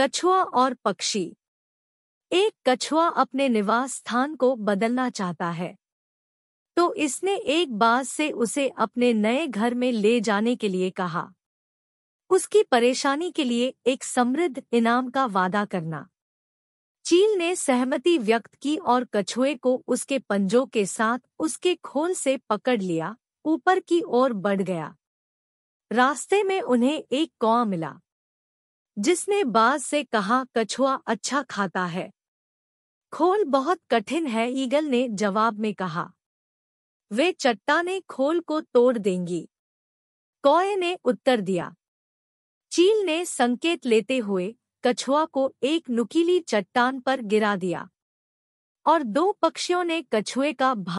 कछुआ और पक्षी एक कछुआ अपने निवास स्थान को बदलना चाहता है तो इसने एक बाज से उसे अपने नए घर में ले जाने के लिए कहा उसकी परेशानी के लिए एक समृद्ध इनाम का वादा करना चील ने सहमति व्यक्त की और कछुए को उसके पंजों के साथ उसके खोल से पकड़ लिया ऊपर की ओर बढ़ गया रास्ते में उन्हें एक कौआ मिला जिसने बाज से कहा कछुआ अच्छा खाता है खोल बहुत कठिन है ईगल ने जवाब में कहा वे चट्टाने खोल को तोड़ देंगी कौए ने उत्तर दिया चील ने संकेत लेते हुए कछुआ को एक नुकीली चट्टान पर गिरा दिया और दो पक्षियों ने कछुए का